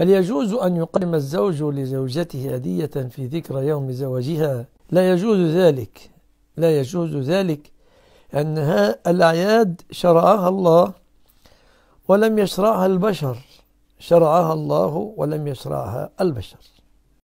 هل يجوز أن يقدم الزوج لزوجته هدية في ذكرى يوم زواجها؟ لا يجوز ذلك لا يجوز ذلك أنها الأعياد شرعها الله ولم يشرعها البشر شرعها الله ولم يشرعها البشر